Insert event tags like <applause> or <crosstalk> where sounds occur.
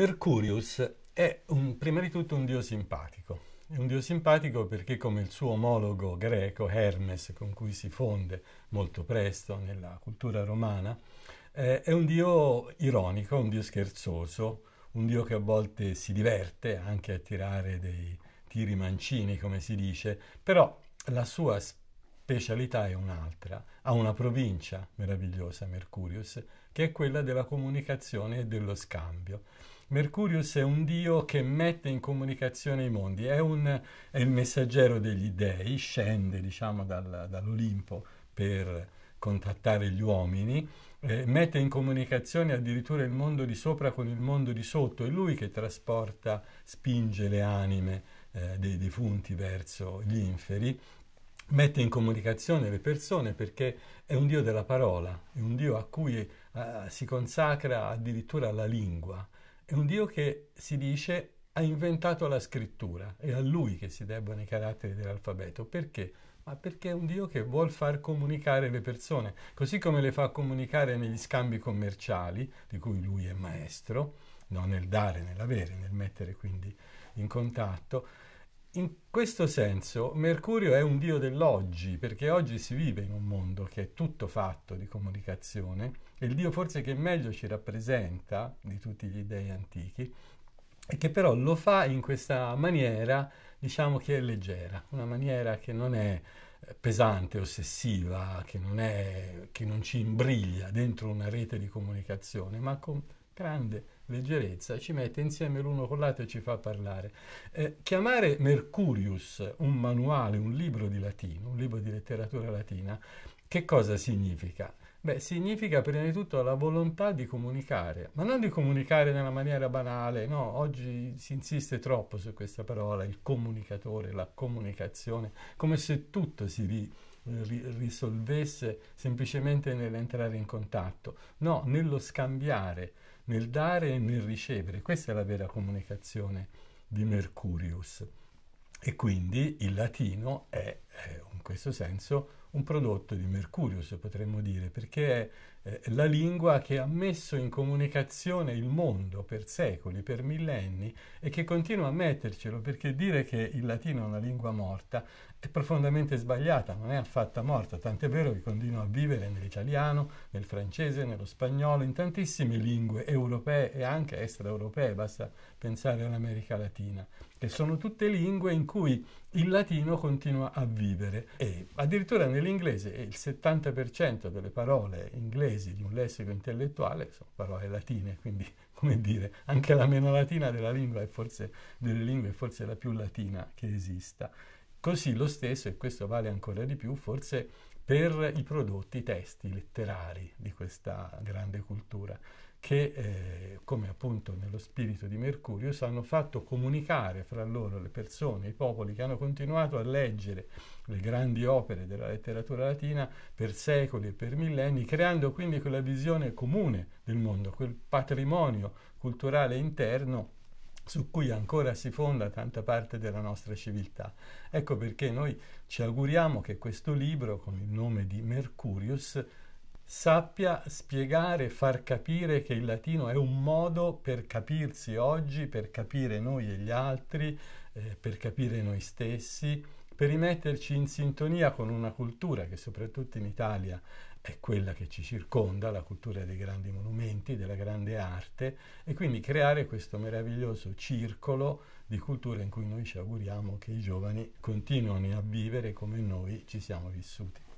Mercurius è un, prima di tutto un dio simpatico. È un dio simpatico perché come il suo omologo greco Hermes, con cui si fonde molto presto nella cultura romana, eh, è un dio ironico, un dio scherzoso, un dio che a volte si diverte anche a tirare dei tiri mancini, come si dice, però la sua specialità è un'altra, ha una provincia meravigliosa Mercurius, che è quella della comunicazione e dello scambio. Mercurius è un dio che mette in comunicazione i mondi, è, un, è il messaggero degli dei, scende diciamo dal, dall'Olimpo per contattare gli uomini, eh, mette in comunicazione addirittura il mondo di sopra con il mondo di sotto, è lui che trasporta, spinge le anime eh, dei defunti verso gli inferi mette in comunicazione le persone perché è un Dio della parola, è un Dio a cui eh, si consacra addirittura la lingua, è un Dio che si dice ha inventato la scrittura, è a lui che si debbono i caratteri dell'alfabeto. Perché? Ma perché è un Dio che vuole far comunicare le persone, così come le fa comunicare negli scambi commerciali, di cui lui è maestro, no? nel dare, nell'avere, nel mettere quindi in contatto in questo senso Mercurio è un dio dell'oggi, perché oggi si vive in un mondo che è tutto fatto di comunicazione e il dio forse che meglio ci rappresenta di tutti gli dei antichi e che però lo fa in questa maniera, diciamo che è leggera, una maniera che non è eh, pesante, ossessiva, che non, è, che non ci imbriglia dentro una rete di comunicazione, ma con grande leggerezza ci mette insieme l'uno con l'altro e ci fa parlare. Eh, chiamare Mercurius un manuale, un libro di latino, un libro di letteratura latina, che cosa significa? Beh, significa prima di tutto la volontà di comunicare, ma non di comunicare nella maniera banale, no, oggi si insiste troppo su questa parola, il comunicatore, la comunicazione, come se tutto si eh, risolvesse semplicemente nell'entrare in contatto, no, nello scambiare, nel dare e nel ricevere. Questa è la vera comunicazione di Mercurius. E quindi il latino è, è in questo senso un prodotto di Mercurio, se potremmo dire, perché è la lingua che ha messo in comunicazione il mondo per secoli, per millenni e che continua a mettercelo, perché dire che il latino è una lingua morta è profondamente sbagliata, non è affatta morta, tant'è vero che continua a vivere nell'italiano, nel francese, nello spagnolo, in tantissime lingue europee e anche extraeuropee, basta pensare all'America Latina, che sono tutte lingue in cui il latino continua a vivere e addirittura nel dell'inglese e il 70% delle parole inglesi di un lessico intellettuale sono parole latine, quindi <laughs> come dire, anche la meno latina della lingua è forse, delle lingue è forse la più latina che esista. Così lo stesso, e questo vale ancora di più, forse per i prodotti i testi letterari di questa grande cultura che, eh, come appunto nello spirito di Mercurius, hanno fatto comunicare fra loro le persone, i popoli che hanno continuato a leggere le grandi opere della letteratura latina per secoli e per millenni, creando quindi quella visione comune del mondo, quel patrimonio culturale interno su cui ancora si fonda tanta parte della nostra civiltà. Ecco perché noi ci auguriamo che questo libro, con il nome di Mercurius, sappia spiegare, far capire che il latino è un modo per capirsi oggi, per capire noi e gli altri, eh, per capire noi stessi, per rimetterci in sintonia con una cultura che soprattutto in Italia è quella che ci circonda, la cultura dei grandi monumenti, della grande arte, e quindi creare questo meraviglioso circolo di cultura in cui noi ci auguriamo che i giovani continuino a vivere come noi ci siamo vissuti.